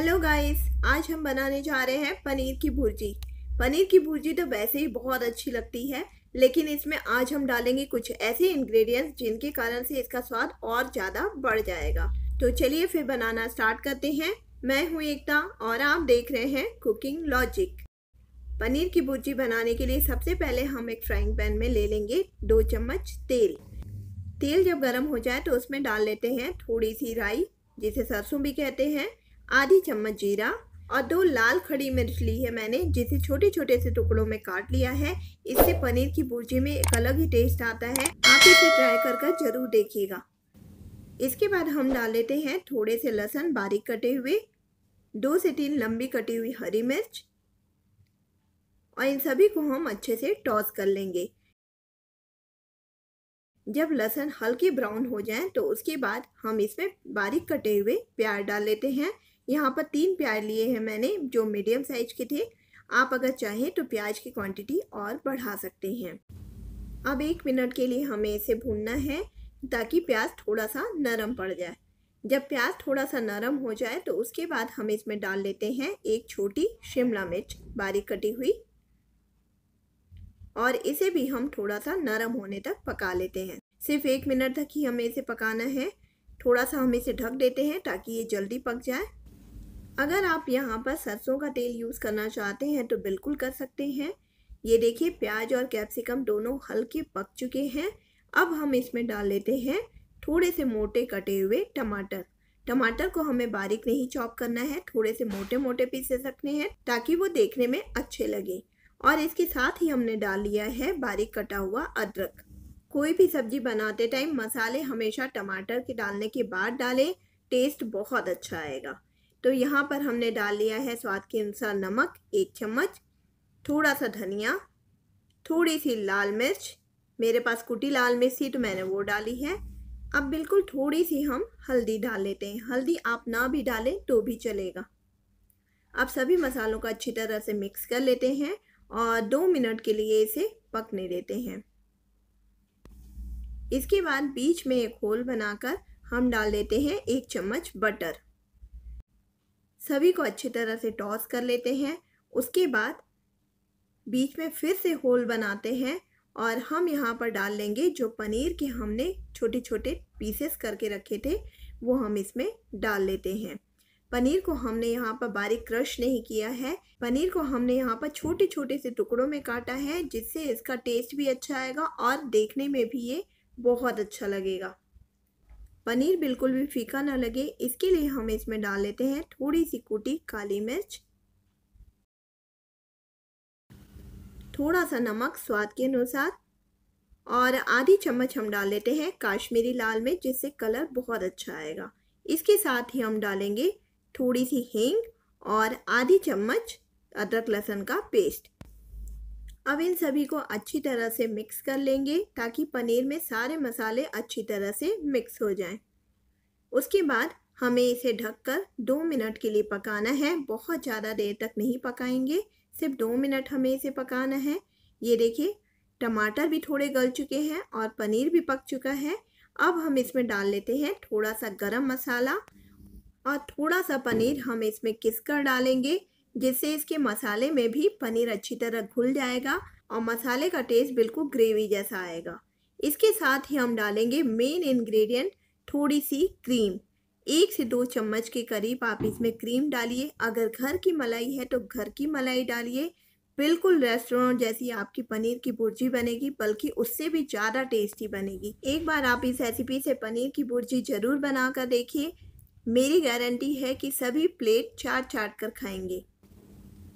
Hello guys आज हम बनाने जा रहे हैं पनीर की भुर्जी पनीर की भुर्जी तो वैसे ही बहुत अच्छी लगती है लेकिन इसमें आज हम डालेंगे कुछ ऐसे इंग्रेडिएंट्स जिनके कारण से इसका स्वाद और ज़्यादा बढ़ जाएगा तो चलिए फिर बनाना स्टार्ट करते हैं मैं हूँ एकता और आप देख रहे हैं कुकिंग लॉजिक पनीर की भुर्जी बनाने के लिए सबसे पहले हम एक फ्राइंग पैन में ले लेंगे दो चम्मच तेल तेल जब गर्म हो जाए तो उसमें डाल लेते हैं थोड़ी सी राई जिसे सरसों भी कहते हैं आधी चम्मच जीरा और दो लाल खड़ी मिर्च ली है मैंने जिसे छोटे छोटे से टुकड़ों में काट लिया है इससे पनीर की भुर्जी में एक अलग ही टेस्ट आता है आप इसे ट्राई कर कर जरूर देखिएगा इसके बाद हम डाल लेते हैं थोड़े से लहसुन बारीक कटे हुए दो से तीन लंबी कटी हुई हरी मिर्च और इन सभी को हम अच्छे से टॉस कर लेंगे जब लहसुन हल्के ब्राउन हो जाए तो उसके बाद हम इसमें बारीक कटे हुए प्याज डाल लेते हैं यहाँ पर तीन प्याज लिए हैं मैंने जो मीडियम साइज के थे आप अगर चाहें तो प्याज की क्वांटिटी और बढ़ा सकते हैं अब एक मिनट के लिए हमें इसे भूनना है ताकि प्याज थोड़ा सा नरम पड़ जाए जब प्याज थोड़ा सा नरम हो जाए तो उसके बाद हम इसमें डाल लेते हैं एक छोटी शिमला मिर्च बारीक कटी हुई और इसे भी हम थोड़ा सा नरम होने तक पका लेते हैं सिर्फ एक मिनट तक ही हमें इसे पकाना है थोड़ा सा हम इसे ढक देते हैं ताकि ये जल्दी पक जाए अगर आप यहाँ पर सरसों का तेल यूज़ करना चाहते हैं तो बिल्कुल कर सकते हैं ये देखिए प्याज और कैप्सिकम दोनों हल्के पक चुके हैं अब हम इसमें डाल लेते हैं थोड़े से मोटे कटे हुए टमाटर टमाटर को हमें बारीक नहीं चॉप करना है थोड़े से मोटे मोटे पीसेस रखने हैं ताकि वो देखने में अच्छे लगे और इसके साथ ही हमने डाल लिया है बारीक कटा हुआ अदरक कोई भी सब्जी बनाते टाइम मसाले हमेशा टमाटर के डालने के बाद डालें टेस्ट बहुत अच्छा आएगा तो यहाँ पर हमने डाल लिया है स्वाद के अनुसार नमक एक चम्मच थोड़ा सा धनिया थोड़ी सी लाल मिर्च मेरे पास कुटी लाल मिर्च थी तो मैंने वो डाली है अब बिल्कुल थोड़ी सी हम हल्दी डाल लेते हैं हल्दी आप ना भी डालें तो भी चलेगा अब सभी मसालों का अच्छी तरह से मिक्स कर लेते हैं और दो मिनट के लिए इसे पकने देते हैं इसके बाद बीच में एक होल बनाकर हम डाल देते हैं एक चम्मच बटर सभी को अच्छी तरह से टॉस कर लेते हैं उसके बाद बीच में फिर से होल बनाते हैं और हम यहाँ पर डाल लेंगे जो पनीर के हमने छोटे छोटे पीसेस करके रखे थे वो हम इसमें डाल लेते हैं पनीर को हमने यहाँ पर बारीक क्रश नहीं किया है पनीर को हमने यहाँ पर छोटे छोटे से टुकड़ों में काटा है जिससे इसका टेस्ट भी अच्छा आएगा और देखने में भी ये बहुत अच्छा लगेगा पनीर बिल्कुल भी फीका ना लगे इसके लिए हम इसमें डाल लेते हैं थोड़ी सी कूटी काली मिर्च थोड़ा सा नमक स्वाद के अनुसार और आधी चम्मच हम डाल लेते हैं काश्मीरी लाल मिर्च जिससे कलर बहुत अच्छा आएगा इसके साथ ही हम डालेंगे थोड़ी सी हींग और आधी चम्मच अदरक लहसुन का पेस्ट अब इन सभी को अच्छी तरह से मिक्स कर लेंगे ताकि पनीर में सारे मसाले अच्छी तरह से मिक्स हो जाएं। उसके बाद हमें इसे ढककर दो मिनट के लिए पकाना है बहुत ज़्यादा देर तक नहीं पकाएंगे सिर्फ दो मिनट हमें इसे पकाना है ये देखिए टमाटर भी थोड़े गल चुके हैं और पनीर भी पक चुका है अब हम इसमें डाल लेते हैं थोड़ा सा गरम मसाला और थोड़ा सा पनीर हम इसमें किस कर डालेंगे जिससे इसके मसाले में भी पनीर अच्छी तरह घुल जाएगा और मसाले का टेस्ट बिल्कुल ग्रेवी जैसा आएगा इसके साथ ही हम डालेंगे मेन इंग्रेडिएंट थोड़ी सी क्रीम एक से दो चम्मच के करीब आप इसमें क्रीम डालिए अगर घर की मलाई है तो घर की मलाई डालिए बिल्कुल रेस्टोरेंट जैसी आपकी पनीर की भुर्जी बनेगी बल्कि उससे भी ज़्यादा टेस्टी बनेगी एक बार आप इस रेसिपी से पनीर की भुर्जी ज़रूर बनाकर देखिए मेरी गारंटी है कि सभी प्लेट चाट चाट कर खाएंगे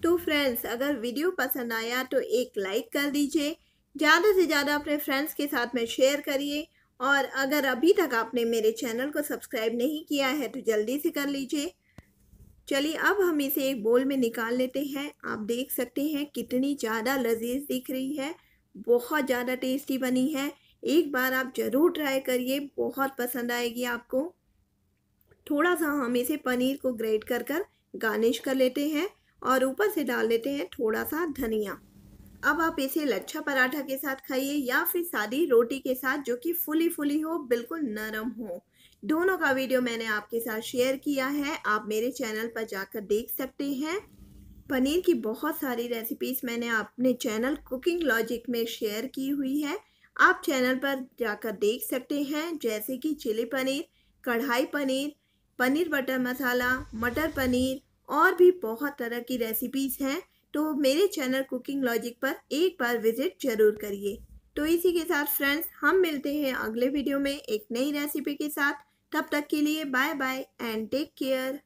तो फ्रेंड्स अगर वीडियो पसंद आया तो एक लाइक कर दीजिए ज़्यादा से ज़्यादा अपने फ्रेंड्स के साथ में शेयर करिए और अगर अभी तक आपने मेरे चैनल को सब्सक्राइब नहीं किया है तो जल्दी से कर लीजिए चलिए अब हम इसे एक बोल में निकाल लेते हैं आप देख सकते हैं कितनी ज़्यादा लजीज दिख रही है बहुत ज़्यादा टेस्टी बनी है एक बार आप ज़रूर ट्राई करिए बहुत पसंद आएगी आपको थोड़ा सा हम इसे पनीर को ग्रेट कर कर गार्निश कर लेते हैं और ऊपर से डाल देते हैं थोड़ा सा धनिया अब आप इसे लच्छा पराठा के साथ खाइए या फिर सादी रोटी के साथ जो कि फुली फुली हो बिल्कुल नरम हो दोनों का वीडियो मैंने आपके साथ शेयर किया है आप मेरे चैनल पर जाकर देख सकते हैं पनीर की बहुत सारी रेसिपीज मैंने अपने चैनल कुकिंग लॉजिक में शेयर की हुई है आप चैनल पर जाकर देख सकते हैं जैसे कि चिली पनीर कढ़ाई पनीर पनीर बटर मसाला मटर पनीर और भी बहुत तरह की रेसिपीज़ हैं तो मेरे चैनल कुकिंग लॉजिक पर एक बार विज़िट ज़रूर करिए तो इसी के साथ फ्रेंड्स हम मिलते हैं अगले वीडियो में एक नई रेसिपी के साथ तब तक के लिए bye bye and take care